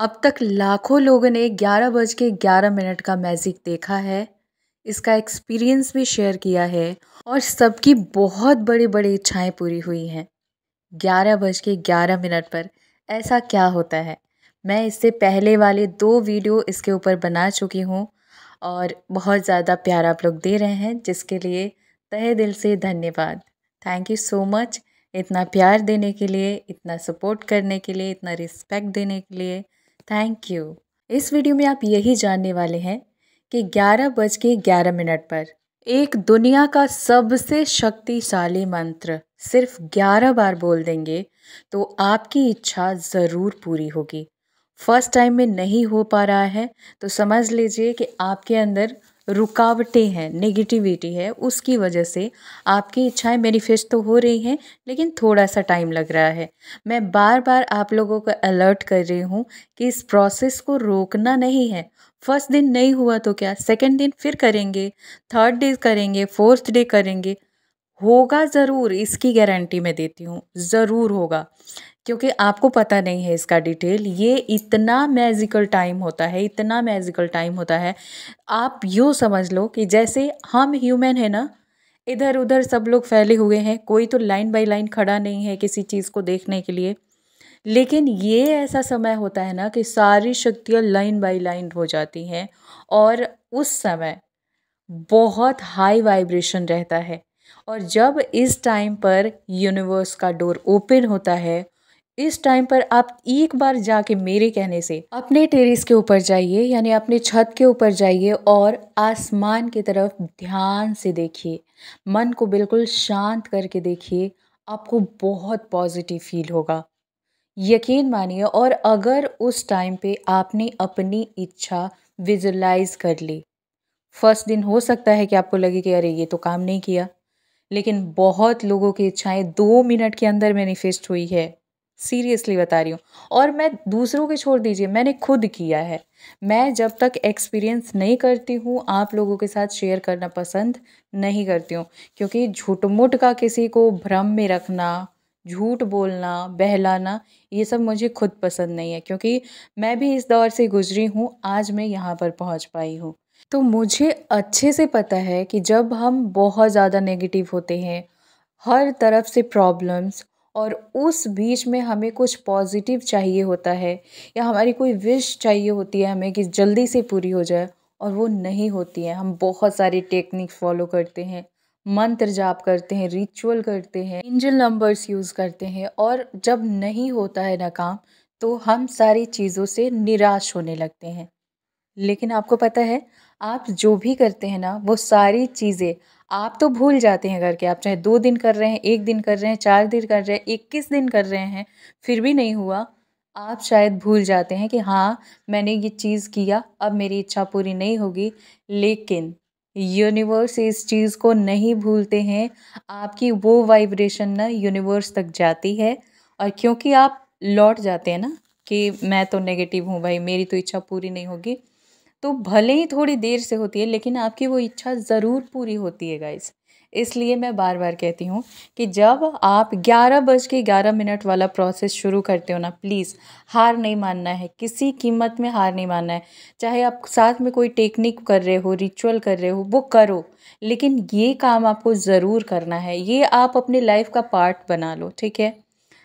अब तक लाखों लोगों ने ग्यारह बज के ग्यारह मिनट का मैजिक देखा है इसका एक्सपीरियंस भी शेयर किया है और सबकी बहुत बड़ी बड़ी इच्छाएं पूरी हुई हैं ग्यारह बज के ग्यारह मिनट पर ऐसा क्या होता है मैं इससे पहले वाले दो वीडियो इसके ऊपर बना चुकी हूँ और बहुत ज़्यादा प्यार आप लोग दे रहे हैं जिसके लिए तहे दिल से धन्यवाद थैंक यू सो मच इतना प्यार देने के लिए इतना सपोर्ट करने के लिए इतना रिस्पेक्ट देने के लिए थैंक यू इस वीडियो में आप यही जानने वाले हैं कि ग्यारह बज के ग्यारह मिनट पर एक दुनिया का सबसे शक्तिशाली मंत्र सिर्फ ग्यारह बार बोल देंगे तो आपकी इच्छा ज़रूर पूरी होगी फर्स्ट टाइम में नहीं हो पा रहा है तो समझ लीजिए कि आपके अंदर रुकावटें हैं नेगेटिविटी है उसकी वजह से आपकी इच्छाएं मैनिफेस्ट तो हो रही हैं लेकिन थोड़ा सा टाइम लग रहा है मैं बार बार आप लोगों को अलर्ट कर रही हूँ कि इस प्रोसेस को रोकना नहीं है फर्स्ट दिन नहीं हुआ तो क्या सेकेंड दिन फिर करेंगे थर्ड डे करेंगे फोर्थ डे करेंगे होगा ज़रूर इसकी गारंटी मैं देती हूँ ज़रूर होगा क्योंकि आपको पता नहीं है इसका डिटेल ये इतना मैजिकल टाइम होता है इतना मैजिकल टाइम होता है आप यूँ समझ लो कि जैसे हम ह्यूमन है ना इधर उधर सब लोग फैले हुए हैं कोई तो लाइन बाय लाइन खड़ा नहीं है किसी चीज़ को देखने के लिए लेकिन ये ऐसा समय होता है ना कि सारी शक्तियाँ लाइन बाय लाइन हो जाती हैं और उस समय बहुत हाई वाइब्रेशन रहता है और जब इस टाइम पर यूनिवर्स का डोर ओपन होता है इस टाइम पर आप एक बार जाके मेरे कहने से अपने टेरेस के ऊपर जाइए यानी अपने छत के ऊपर जाइए और आसमान की तरफ ध्यान से देखिए मन को बिल्कुल शांत करके देखिए आपको बहुत पॉजिटिव फील होगा यकीन मानिए और अगर उस टाइम पे आपने अपनी इच्छा विजुलाइज कर ली फर्स्ट दिन हो सकता है कि आपको लगे कि अरे ये तो काम नहीं किया लेकिन बहुत लोगों की इच्छाएं दो मिनट के अंदर मैनिफेस्ट हुई है सीरियसली बता रही हूँ और मैं दूसरों के छोड़ दीजिए मैंने खुद किया है मैं जब तक एक्सपीरियंस नहीं करती हूँ आप लोगों के साथ शेयर करना पसंद नहीं करती हूँ क्योंकि झूठ का किसी को भ्रम में रखना झूठ बोलना बहलाना ये सब मुझे खुद पसंद नहीं है क्योंकि मैं भी इस दौर से गुजरी हूँ आज मैं यहाँ पर पहुँच पाई हूँ तो मुझे अच्छे से पता है कि जब हम बहुत ज़्यादा नेगेटिव होते हैं हर तरफ से प्रॉब्लम्स और उस बीच में हमें कुछ पॉजिटिव चाहिए होता है या हमारी कोई विश चाहिए होती है हमें कि जल्दी से पूरी हो जाए और वो नहीं होती है हम बहुत सारी टेक्निक फॉलो करते हैं मंत्र जाप करते हैं रिचुअल करते हैं एंजल नंबर्स यूज़ करते हैं और जब नहीं होता है ना काम तो हम सारी चीज़ों से निराश होने लगते हैं लेकिन आपको पता है आप जो भी करते हैं ना वो सारी चीज़ें आप तो भूल जाते हैं करके आप चाहे दो दिन कर रहे हैं एक दिन कर रहे हैं चार दिन कर रहे हैं इक्कीस दिन कर रहे हैं फिर भी नहीं हुआ आप शायद भूल जाते हैं कि हाँ मैंने ये चीज़ किया अब मेरी इच्छा पूरी नहीं होगी लेकिन यूनिवर्स इस चीज़ को नहीं भूलते हैं आपकी वो वाइब्रेशन ना यूनिवर्स तक जाती है और क्योंकि आप लौट जाते हैं ना कि मैं तो नेगेटिव हूँ भाई मेरी तो इच्छा पूरी नहीं होगी तो भले ही थोड़ी देर से होती है लेकिन आपकी वो इच्छा ज़रूर पूरी होती है गाइस इसलिए मैं बार बार कहती हूँ कि जब आप ग्यारह बज के ग्यारह मिनट वाला प्रोसेस शुरू करते हो ना प्लीज़ हार नहीं मानना है किसी कीमत में हार नहीं मानना है चाहे आप साथ में कोई टेक्निक कर रहे हो रिचुअल कर रहे हो वो करो लेकिन ये काम आपको ज़रूर करना है ये आप अपने लाइफ का पार्ट बना लो ठीक है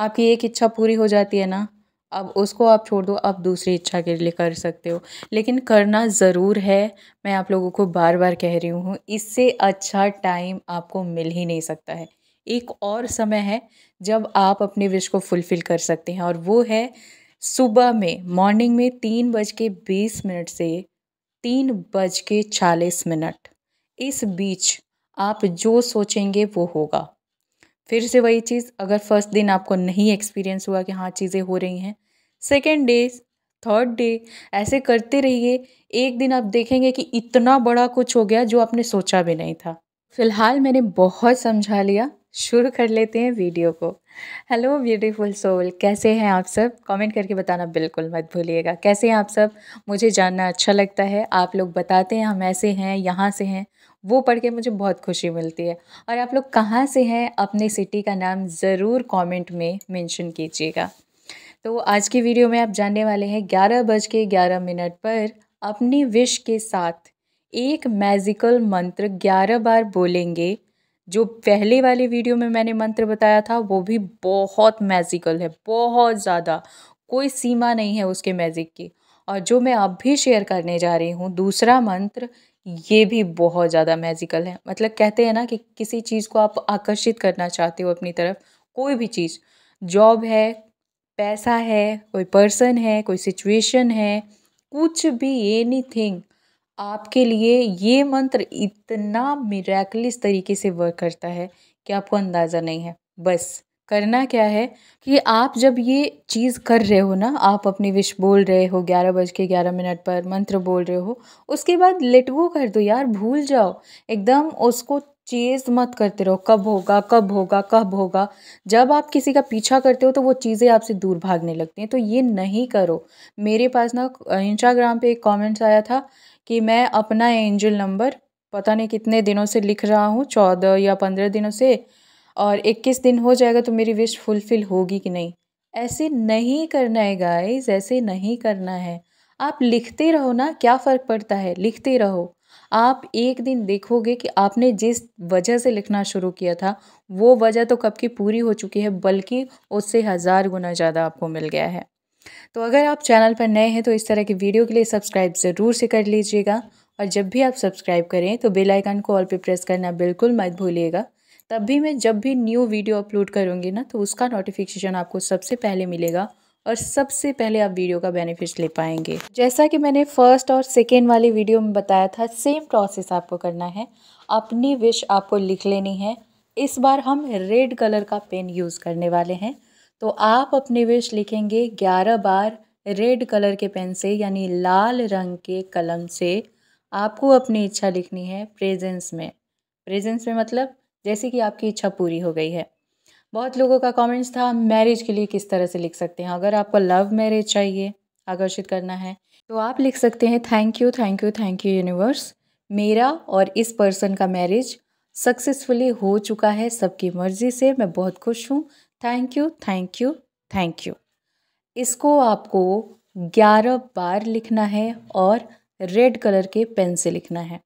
आपकी एक इच्छा पूरी हो जाती है ना अब उसको आप छोड़ दो आप दूसरी इच्छा के लिए कर सकते हो लेकिन करना ज़रूर है मैं आप लोगों को बार बार कह रही हूँ इससे अच्छा टाइम आपको मिल ही नहीं सकता है एक और समय है जब आप अपने विश को फुलफ़िल कर सकते हैं और वो है सुबह में मॉर्निंग में तीन बज के बीस मिनट से तीन बज के चालीस मिनट इस बीच आप जो सोचेंगे वो होगा फिर से वही चीज़ अगर फर्स्ट दिन आपको नहीं एक्सपीरियंस हुआ कि हाँ चीज़ें हो रही हैं सेकेंड डे थर्ड डे ऐसे करते रहिए एक दिन आप देखेंगे कि इतना बड़ा कुछ हो गया जो आपने सोचा भी नहीं था फिलहाल मैंने बहुत समझा लिया शुरू कर लेते हैं वीडियो को हेलो ब्यूटीफुल सोल कैसे हैं आप सब कमेंट करके बताना बिल्कुल मत भूलिएगा कैसे हैं आप सब मुझे जानना अच्छा लगता है आप लोग बताते हैं हम ऐसे हैं यहाँ से हैं वो पढ़ के मुझे बहुत खुशी मिलती है और आप लोग कहाँ से हैं अपने सिटी का नाम ज़रूर कमेंट में मेंशन कीजिएगा तो आज की वीडियो में आप जानने वाले हैं ग्यारह बज के ग्यारह मिनट पर अपनी विश के साथ एक मैजिकल मंत्र ग्यारह बार बोलेंगे जो पहले वाले वीडियो में मैंने मंत्र बताया था वो भी बहुत मैजिकल है बहुत ज़्यादा कोई सीमा नहीं है उसके मैजिक की और जो मैं अब भी शेयर करने जा रही हूँ दूसरा मंत्र ये भी बहुत ज़्यादा मैजिकल है मतलब कहते हैं ना कि किसी चीज़ को आप आकर्षित करना चाहते हो अपनी तरफ कोई भी चीज़ जॉब है पैसा है कोई पर्सन है कोई सिचुएशन है कुछ भी एनी थिंग आपके लिए ये मंत्र इतना मिराकलिस तरीके से वर्क करता है कि आपको अंदाज़ा नहीं है बस करना क्या है कि आप जब ये चीज़ कर रहे हो ना आप अपनी विश बोल रहे हो ग्यारह बज के ग्यारह मिनट पर मंत्र बोल रहे हो उसके बाद लेट कर दो यार भूल जाओ एकदम उसको चेज़ मत करते रहो कब होगा कब होगा कब होगा जब आप किसी का पीछा करते हो तो वो चीज़ें आपसे दूर भागने लगती हैं तो ये नहीं करो मेरे पास ना इंस्टाग्राम पे एक कमेंट्स आया था कि मैं अपना एंजल नंबर पता नहीं कितने दिनों से लिख रहा हूँ चौदह या पंद्रह दिनों से और इक्कीस दिन हो जाएगा तो मेरी विश फुलफ़िल होगी कि नहीं ऐसे नहीं करना है गाइज ऐसे नहीं करना है आप लिखते रहो ना क्या फ़र्क पड़ता है लिखते रहो आप एक दिन देखोगे कि आपने जिस वजह से लिखना शुरू किया था वो वजह तो कब की पूरी हो चुकी है बल्कि उससे हज़ार गुना ज़्यादा आपको मिल गया है तो अगर आप चैनल पर नए हैं तो इस तरह की वीडियो के लिए सब्सक्राइब ज़रूर से कर लीजिएगा और जब भी आप सब्सक्राइब करें तो बेल आइकन को ऑल पे प्रेस करना बिल्कुल मत भूलिएगा तब भी मैं जब भी न्यू वीडियो अपलोड करूँगी ना तो उसका नोटिफिकेशन आपको सबसे पहले मिलेगा और सबसे पहले आप वीडियो का बेनिफिट ले पाएंगे जैसा कि मैंने फर्स्ट और सेकेंड वाली वीडियो में बताया था सेम प्रोसेस आपको करना है अपनी विश आपको लिख लेनी है इस बार हम रेड कलर का पेन यूज़ करने वाले हैं तो आप अपनी विश लिखेंगे ग्यारह बार रेड कलर के पेन से यानी लाल रंग के कलम से आपको अपनी इच्छा लिखनी है प्रेजेंस में प्रेजेंस में मतलब जैसे कि आपकी इच्छा पूरी हो गई है बहुत लोगों का कमेंट्स था मैरिज के लिए किस तरह से लिख सकते हैं अगर आपको लव मैरिज चाहिए आकर्षित करना है तो आप लिख सकते हैं thank you thank you thank you universe मेरा और इस पर्सन का मैरिज सक्सेसफुली हो चुका है सबकी मर्ज़ी से मैं बहुत खुश हूँ thank you thank you thank you इसको आपको ग्यारह बार लिखना है और रेड कलर के पेन से लिखना है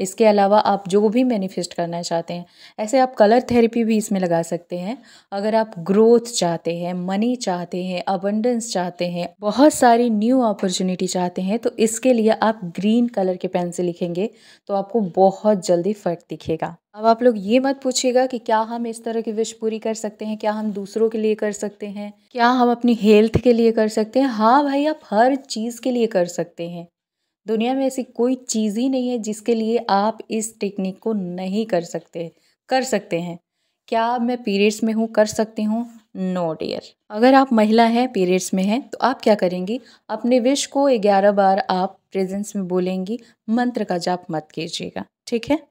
इसके अलावा आप जो भी मैनिफेस्ट करना चाहते हैं ऐसे आप कलर थेरेपी भी इसमें लगा सकते हैं अगर आप ग्रोथ चाहते हैं मनी चाहते हैं अबंडेंस चाहते हैं बहुत सारी न्यू अपॉर्चुनिटी चाहते हैं तो इसके लिए आप ग्रीन कलर के पेन से लिखेंगे तो आपको बहुत जल्दी फ़र्क दिखेगा अब आप लोग ये मत पूछिएगा कि क्या हम इस तरह की विश पूरी कर सकते हैं क्या हम दूसरों के लिए कर सकते हैं क्या हम अपनी हेल्थ के लिए कर सकते हैं हाँ भाई आप हर चीज़ के लिए कर सकते हैं दुनिया में ऐसी कोई चीज़ ही नहीं है जिसके लिए आप इस टेक्निक को नहीं कर सकते कर सकते हैं क्या मैं पीरियड्स में हूँ कर सकती हूँ नो डियर अगर आप महिला हैं पीरियड्स में हैं तो आप क्या करेंगी अपने विश को ग्यारह बार आप प्रेजेंस में बोलेंगी मंत्र का जाप मत कीजिएगा ठीक है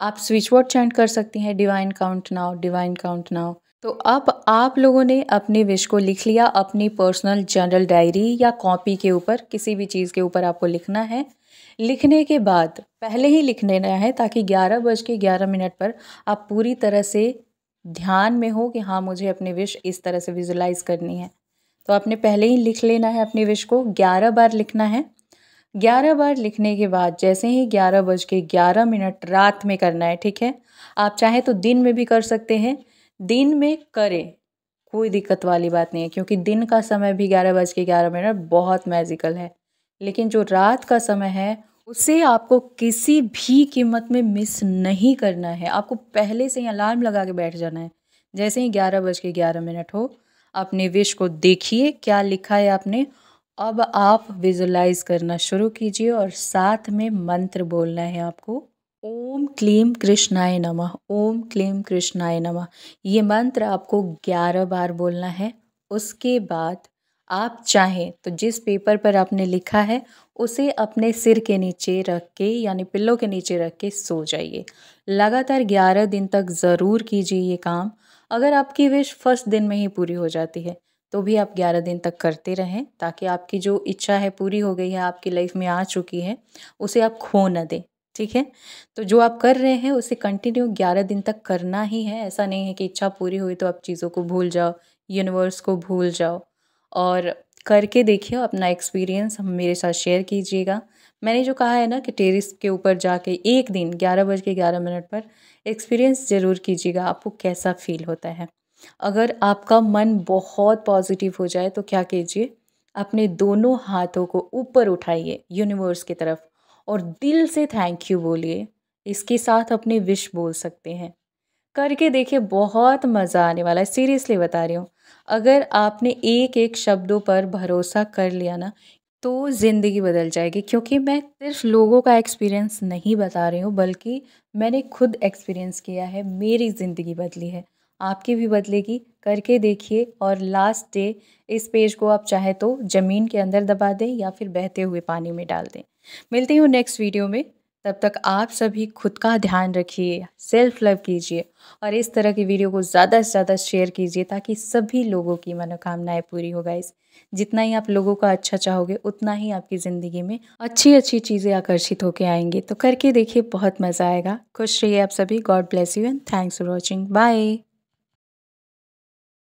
आप स्विच वर्ड चैंट कर सकती हैं divine count now divine count now तो अब आप लोगों ने अपने विश को लिख लिया अपनी पर्सनल जर्नल डायरी या कॉपी के ऊपर किसी भी चीज़ के ऊपर आपको लिखना है लिखने के बाद पहले ही लिख लेना है ताकि ग्यारह बज के ग्यारह मिनट पर आप पूरी तरह से ध्यान में हो कि हाँ मुझे अपनी विश इस तरह से विजुलाइज करनी है तो आपने पहले ही लिख लेना है अपनी विश को ग्यारह बार लिखना है ग्यारह बार लिखने के बाद जैसे ही ग्यारह बज के ग्यारह मिनट रात में करना है ठीक है आप चाहें तो दिन में भी कर सकते हैं दिन में करें कोई दिक्कत वाली बात नहीं है क्योंकि दिन का समय भी ग्यारह बज के ग्यारह मिनट बहुत मैजिकल है लेकिन जो रात का समय है उसे आपको किसी भी कीमत में मिस नहीं करना है आपको पहले से ही अलार्म लगा के बैठ जाना है जैसे ही ग्यारह बज के ग्यारह मिनट हो अपने विश को देखिए क्या लिखा है आपने अब आप विजुलाइज करना शुरू कीजिए और साथ में मंत्र बोलना है आपको ओम क्लीम कृष्णाय नमः ओम क्लीम कृष्णाय नमः ये मंत्र आपको ग्यारह बार बोलना है उसके बाद आप चाहें तो जिस पेपर पर आपने लिखा है उसे अपने सिर के नीचे रख के यानी पिल्लों के नीचे रख के सो जाइए लगातार ग्यारह दिन तक ज़रूर कीजिए ये काम अगर आपकी विश फर्स्ट दिन में ही पूरी हो जाती है तो भी आप ग्यारह दिन तक करते रहें ताकि आपकी जो इच्छा है पूरी हो गई है आपकी लाइफ में आ चुकी है उसे आप खो ना दें ठीक है तो जो आप कर रहे हैं उसे कंटिन्यू ग्यारह दिन तक करना ही है ऐसा नहीं है कि इच्छा पूरी हुई तो आप चीज़ों को भूल जाओ यूनिवर्स को भूल जाओ और करके देखिए अपना एक्सपीरियंस हम मेरे साथ शेयर कीजिएगा मैंने जो कहा है ना कि टेरिस के ऊपर जाके एक दिन ग्यारह बज के ग्यारह मिनट पर एक्सपीरियंस ज़रूर कीजिएगा आपको कैसा फील होता है अगर आपका मन बहुत पॉजिटिव हो जाए तो क्या कीजिए अपने दोनों हाथों को ऊपर उठाइए यूनिवर्स की तरफ और दिल से थैंक यू बोलिए इसके साथ अपने विश बोल सकते हैं करके देखिए बहुत मज़ा आने वाला है सीरियसली बता रही हूँ अगर आपने एक एक शब्दों पर भरोसा कर लिया ना तो ज़िंदगी बदल जाएगी क्योंकि मैं सिर्फ लोगों का एक्सपीरियंस नहीं बता रही हूँ बल्कि मैंने खुद एक्सपीरियंस किया है मेरी ज़िंदगी बदली है आपकी भी बदलेगी करके देखिए और लास्ट डे इस पेज को आप चाहे तो ज़मीन के अंदर दबा दें या फिर बहते हुए पानी में डाल दें मिलती हूँ नेक्स्ट वीडियो में तब तक आप सभी खुद का ध्यान रखिए सेल्फ लव कीजिए और इस तरह की वीडियो को ज़्यादा से ज़्यादा शेयर कीजिए ताकि सभी लोगों की मनोकामनाएं पूरी हो गाइस जितना ही आप लोगों का अच्छा चाहोगे उतना ही आपकी ज़िंदगी में अच्छी अच्छी चीज़ें आकर्षित होकर आएंगी तो करके देखिए बहुत मज़ा आएगा खुश रहिए आप सभी god bless you and thanks for watching bye